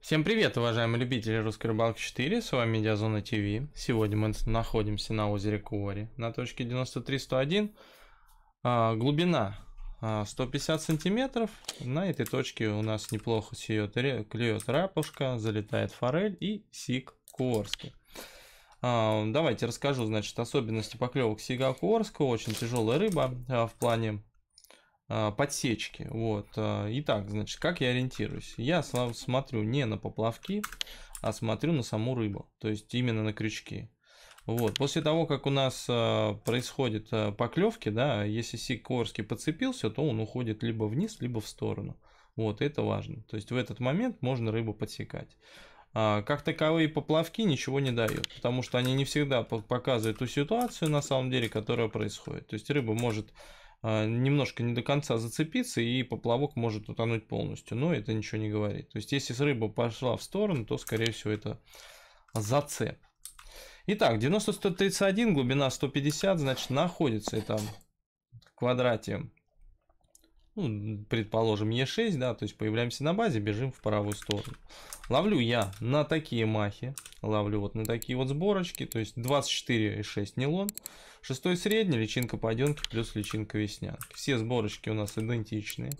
Всем привет, уважаемые любители русской рыбалки 4, с вами Медиазона ТВ. Сегодня мы находимся на озере Куори, на точке 93-101. А, глубина 150 а, сантиметров. На этой точке у нас неплохо сиет, клюет рапушка, залетает форель и сик куорский. А, давайте расскажу, значит, особенности поклевок сига куорского. Очень тяжелая рыба а, в плане а, подсечки. Вот. А, итак, значит, как я ориентируюсь? Я смотрю не на поплавки, а смотрю на саму рыбу, то есть именно на крючки. Вот. После того, как у нас а, происходит поклевки, да, если сик корский подцепился, то он уходит либо вниз, либо в сторону. Вот, это важно. То есть в этот момент можно рыбу подсекать. А, как таковые поплавки ничего не дают, потому что они не всегда показывают ту ситуацию на самом деле, которая происходит. То есть рыба может а, немножко не до конца зацепиться, и поплавок может утонуть полностью. Но это ничего не говорит. То есть, если рыба пошла в сторону, то, скорее всего, это зацеп. Итак, 90-131, глубина 150, значит, находится это в квадрате ну, предположим, Е6, да, то есть появляемся на базе, бежим в правую сторону. Ловлю я на такие махи, ловлю вот на такие вот сборочки, то есть 24,6 нейлон, шестой средний, личинка паденки плюс личинка веснянки. Все сборочки у нас идентичные.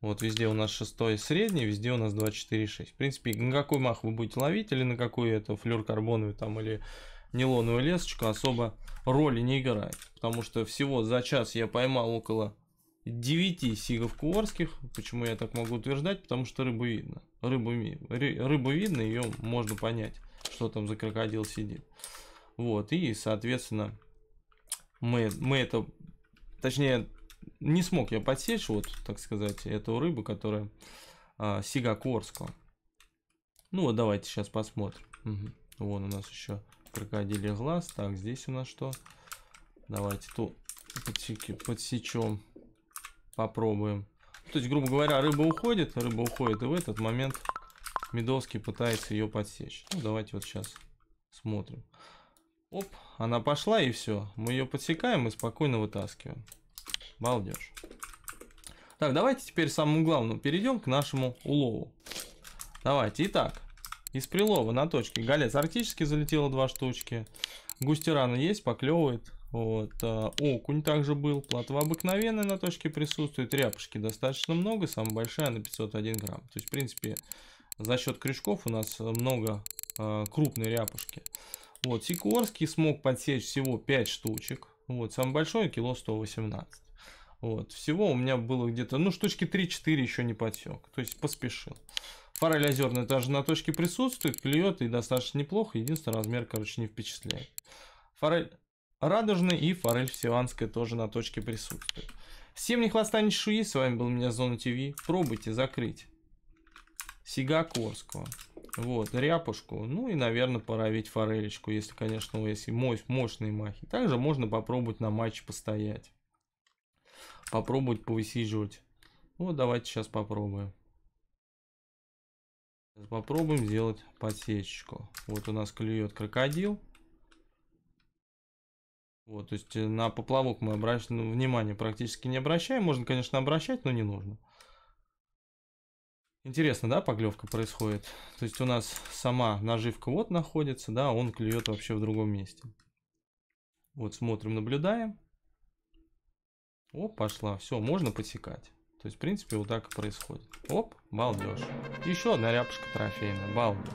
Вот везде у нас 6 средний, везде у нас 24,6. В принципе, на какой мах вы будете ловить, или на какую это флюркарбоновую там, или нейлоновую лесочку особо роли не играет. Потому что всего за час я поймал около 9 сигов куворских. Почему я так могу утверждать? Потому что рыбу видно. Рыбу, рыбу видно, ее можно понять, что там за крокодил сидит. Вот, и, соответственно, мы, мы это, точнее, не смог я подсечь, вот, так сказать, эту рыбу, которая а, сига куорского. Ну вот, давайте сейчас посмотрим. Угу. Вон у нас еще крокодилий глаз. Так, здесь у нас что? Давайте ту подсечем Попробуем. То есть, грубо говоря, рыба уходит, рыба уходит, и в этот момент Медовский пытается ее подсечь. Ну, давайте вот сейчас смотрим. Оп, она пошла и все. Мы ее подсекаем и спокойно вытаскиваем. Балдеж. Так, давайте теперь самому главному перейдем к нашему улову. Давайте, итак, из прилова на точке. Галец арктический залетело два штучки. Густерана есть, поклевывает. Вот, а, окунь также был, плотва обыкновенная на точке присутствует, ряпушки достаточно много, самая большая на 501 грамм. То есть, в принципе, за счет крючков у нас много э, крупной ряпушки. Вот, Сикорский смог подсечь всего 5 штучек. Вот, самый большой кило 118. Вот, всего у меня было где-то, ну, штучки 3-4 еще не подсек. То есть поспешил. Форель озерная тоже на точке присутствует, клюет и достаточно неплохо. Единственный размер, короче, не впечатляет. Форель радужный и форель силанская тоже на точке присутствует. Всем не хвоста не шуи, с вами был меня Зона ТВ. Пробуйте закрыть. Сигакорского. Вот, ряпушку. Ну и, наверное, поравить форелечку, если, конечно, если мощь, мощные махи. Также можно попробовать на матч постоять. Попробовать повысиживать. Вот, давайте сейчас попробуем. Сейчас попробуем сделать подсечку. Вот у нас клюет крокодил. Вот, то есть э, на поплавок мы обращ... ну, внимание практически не обращаем. Можно, конечно, обращать, но не нужно. Интересно, да, поклевка происходит? То есть у нас сама наживка вот находится, да, он клюет вообще в другом месте. Вот смотрим, наблюдаем. О, пошла, все, можно подсекать. То есть, в принципе, вот так и происходит. Оп, балдеж. Еще одна ряпушка трофейная, балдеж.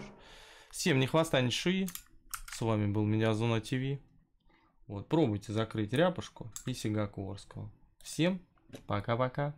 Всем не хвоста, ни шии. С вами был меня, Медиазона ТВ. Вот, пробуйте закрыть ряпушку и сигаку Орского. Всем пока-пока.